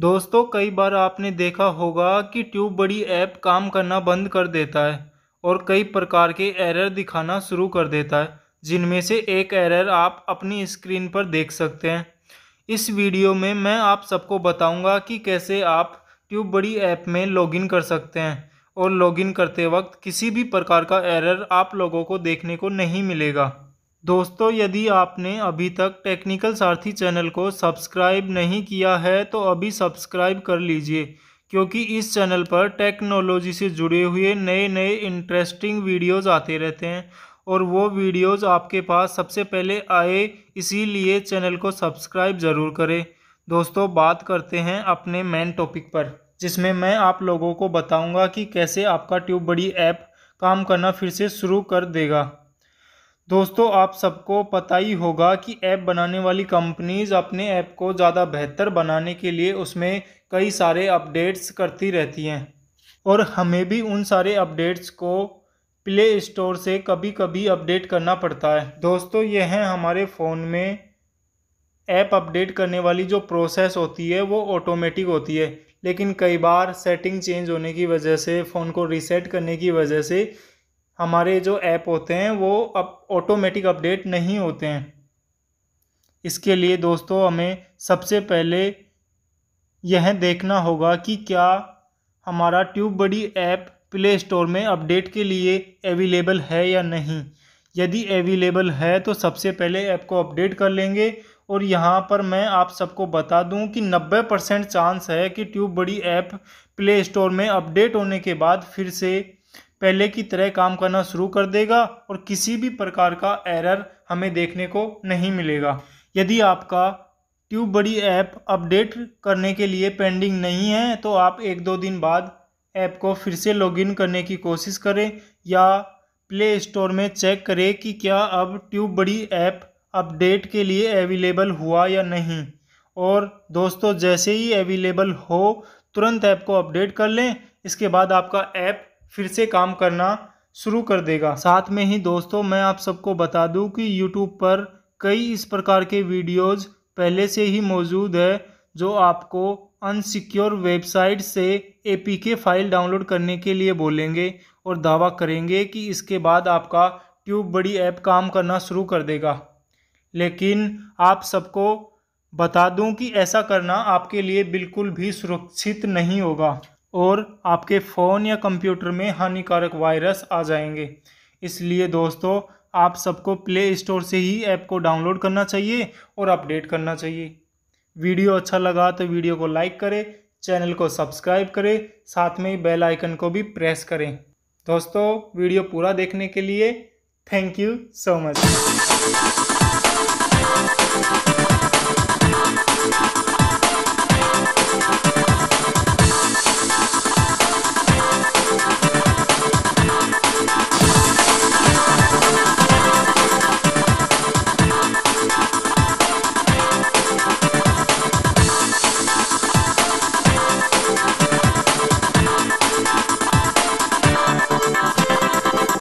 दोस्तों कई बार आपने देखा होगा कि ट्यूब बड़ी ऐप काम करना बंद कर देता है और कई प्रकार के एरर दिखाना शुरू कर देता है जिनमें से एक एरर आप अपनी स्क्रीन पर देख सकते हैं इस वीडियो में मैं आप सबको बताऊंगा कि कैसे आप ट्यूब बड़ी ऐप में लॉगिन कर सकते हैं और लॉगिन करते वक्त किसी भी प्रकार का एरर आप लोगों को देखने को नहीं मिलेगा दोस्तों यदि आपने अभी तक टेक्निकल सारथी चैनल को सब्सक्राइब नहीं किया है तो अभी सब्सक्राइब कर लीजिए क्योंकि इस चैनल पर टेक्नोलॉजी से जुड़े हुए नए नए इंटरेस्टिंग वीडियोस आते रहते हैं और वो वीडियोस आपके पास सबसे पहले आए इसीलिए चैनल को सब्सक्राइब ज़रूर करें दोस्तों बात करते हैं अपने मेन टॉपिक पर जिसमें मैं आप लोगों को बताऊँगा कि कैसे आपका ट्यूब बड़ी ऐप काम करना फिर से शुरू कर देगा दोस्तों आप सबको पता ही होगा कि ऐप बनाने वाली कंपनीज अपने ऐप को ज़्यादा बेहतर बनाने के लिए उसमें कई सारे अपडेट्स करती रहती हैं और हमें भी उन सारे अपडेट्स को प्ले स्टोर से कभी कभी अपडेट करना पड़ता है दोस्तों ये हैं हमारे फ़ोन में ऐप अपडेट करने वाली जो प्रोसेस होती है वो ऑटोमेटिक होती है लेकिन कई बार सेटिंग चेंज होने की वजह से फ़ोन को रीसेट करने की वजह से हमारे जो ऐप होते हैं वो अब ऑटोमेटिक अपडेट नहीं होते हैं इसके लिए दोस्तों हमें सबसे पहले यह देखना होगा कि क्या हमारा TubeBuddy app play store में अपडेट के लिए अवेलेबल है या नहीं यदि अवेलेबल है तो सबसे पहले ऐप को अपडेट कर लेंगे और यहाँ पर मैं आप सबको बता दूं कि 90 परसेंट चांस है कि TubeBuddy app play store में अपडेट होने के बाद फिर से पहले की तरह काम करना शुरू कर देगा और किसी भी प्रकार का एरर हमें देखने को नहीं मिलेगा यदि आपका ट्यूब बड़ी ऐप अपडेट करने के लिए पेंडिंग नहीं है तो आप एक दो दिन बाद ऐप को फिर से लॉगिन करने की कोशिश करें या प्ले स्टोर में चेक करें कि क्या अब ट्यूब बड़ी ऐप अपडेट के लिए अवेलेबल हुआ या नहीं और दोस्तों जैसे ही अवेलेबल हो तुरंत ऐप को अपडेट कर लें इसके बाद आपका ऐप फिर से काम करना शुरू कर देगा साथ में ही दोस्तों मैं आप सबको बता दूं कि YouTube पर कई इस प्रकार के वीडियोज़ पहले से ही मौजूद है जो आपको अनसिक्योर वेबसाइट से के फाइल डाउनलोड करने के लिए बोलेंगे और दावा करेंगे कि इसके बाद आपका ट्यूब बड़ी ऐप काम करना शुरू कर देगा लेकिन आप सबको बता दूं कि ऐसा करना आपके लिए बिल्कुल भी सुरक्षित नहीं होगा और आपके फ़ोन या कंप्यूटर में हानिकारक वायरस आ जाएंगे इसलिए दोस्तों आप सबको प्ले स्टोर से ही ऐप को डाउनलोड करना चाहिए और अपडेट करना चाहिए वीडियो अच्छा लगा तो वीडियो को लाइक करें चैनल को सब्सक्राइब करें साथ में ही बेल आइकन को भी प्रेस करें दोस्तों वीडियो पूरा देखने के लिए थैंक यू सो मच